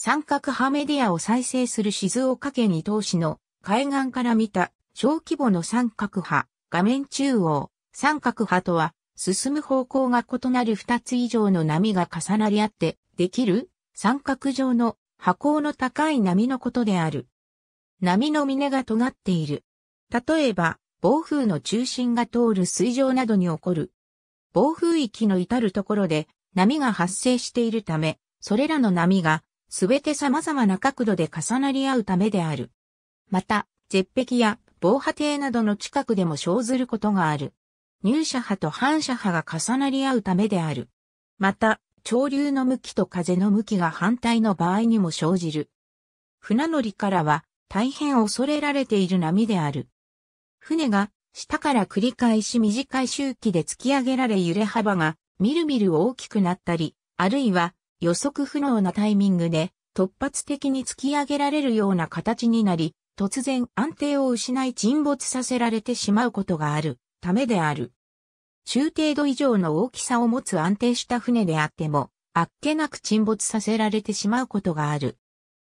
三角波メディアを再生する静岡県伊東市の海岸から見た小規模の三角波、画面中央、三角波とは、進む方向が異なる二つ以上の波が重なり合って、できる三角状の波高の高い波のことである。波の峰が尖っている。例えば、暴風の中心が通る水上などに起こる。暴風域の至るところで波が発生しているため、それらの波がすべて様々な角度で重なり合うためである。また、絶壁や防波堤などの近くでも生ずることがある。入射波と反射波が重なり合うためである。また、潮流の向きと風の向きが反対の場合にも生じる。船乗りからは大変恐れられている波である。船が下から繰り返し短い周期で突き上げられ揺れ幅がみるみる大きくなったり、あるいは予測不能なタイミングで突発的に突き上げられるような形になり、突然安定を失い沈没させられてしまうことがあるためである。中程度以上の大きさを持つ安定した船であっても、あっけなく沈没させられてしまうことがある。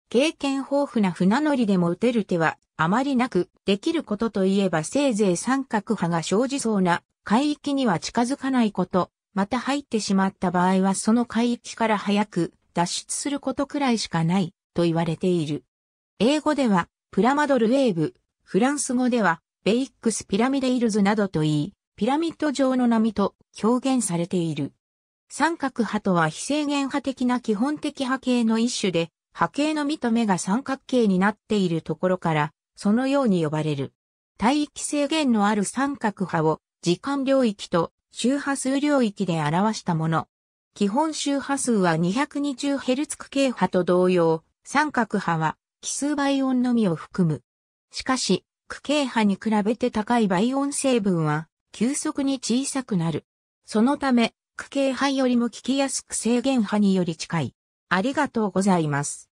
経験豊富な船乗りでも打てる手はあまりなく、できることといえばせいぜい三角波が生じそうな海域には近づかないこと、また入ってしまった場合はその海域から早く脱出することくらいしかないと言われている。英語ではプラマドルウェーブ、フランス語ではベイックスピラミデイルズなどと言い、ピラミッド状の波と表現されている。三角波とは非制限波的な基本的波形の一種で、波形の実と目が三角形になっているところから、そのように呼ばれる。帯域制限のある三角波を時間領域と周波数領域で表したもの。基本周波数は 220Hz 系波と同様、三角波は奇数倍音のみを含む。しかし、区形波に比べて高い倍音成分は急速に小さくなる。そのため、区形波よりも聞きやすく制限波により近い。ありがとうございます。